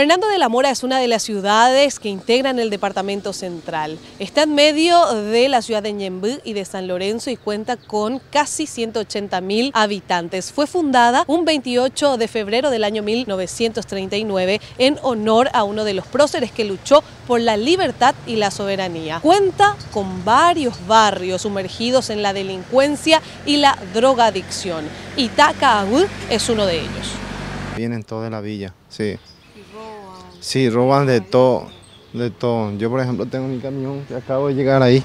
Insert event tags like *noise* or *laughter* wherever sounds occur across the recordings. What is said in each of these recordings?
Fernando de la Mora es una de las ciudades que integran el departamento central. Está en medio de la ciudad de Ñembú y de San Lorenzo y cuenta con casi 180.000 habitantes. Fue fundada un 28 de febrero del año 1939 en honor a uno de los próceres que luchó por la libertad y la soberanía. Cuenta con varios barrios sumergidos en la delincuencia y la drogadicción. Itacaagú Agud es uno de ellos. Vienen toda la villa, sí si Sí, roban de todo, de todo. Yo, por ejemplo, tengo mi camión que acabo de llegar ahí,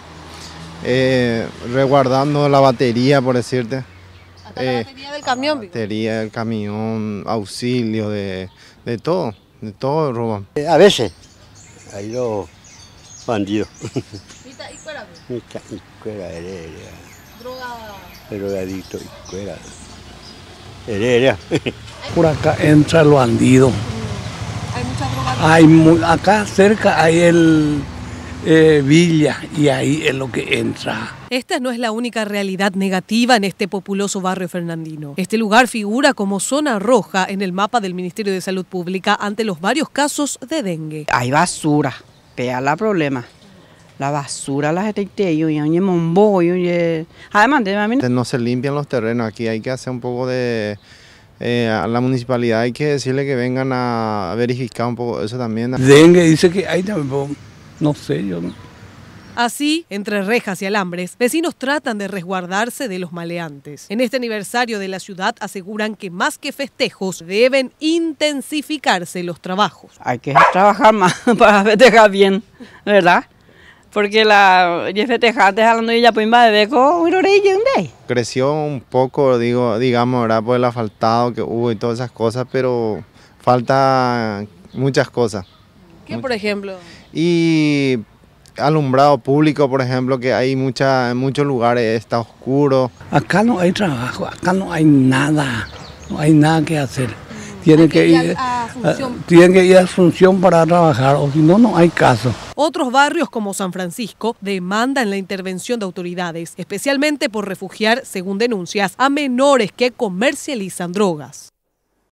eh, resguardando la batería, por decirte. Hasta eh, batería del camión. La batería del camión, auxilio, de, de todo, de todo roban. Eh, a veces, ahí los bandidos. escuela Droga. Drogadito, escuela. Heredia. Por acá entra el bandido. Hay acá cerca hay el eh, villa y ahí es lo que entra. Esta no es la única realidad negativa en este populoso barrio fernandino. Este lugar figura como zona roja en el mapa del Ministerio de Salud Pública ante los varios casos de dengue. Hay basura, pea la problema. La basura, la estrellas, y mombo, y además este No se limpian los terrenos, aquí hay que hacer un poco de eh, a la municipalidad hay que decirle que vengan a verificar un poco eso también. Dengue dice que hay tampoco, no sé, yo Así, entre rejas y alambres, vecinos tratan de resguardarse de los maleantes. En este aniversario de la ciudad aseguran que más que festejos deben intensificarse los trabajos. Hay que trabajar más *laughs* para festejar bien, ¿verdad? porque la Jefe la hablando y ya pues, de beco, Creció un poco, digo, digamos, ¿verdad? Por el asfaltado que hubo y todas esas cosas, pero falta muchas cosas. ¿Qué, por ejemplo? Y alumbrado público, por ejemplo, que hay muchas muchos lugares está oscuro. Acá no hay trabajo, acá no hay nada, no hay nada que hacer. Tienen, que ir, que ir a función para trabajar, o si no, no hay caso. Otros barrios como San Francisco demandan la intervención de autoridades, especialmente por refugiar, según denuncias, a menores que comercializan drogas.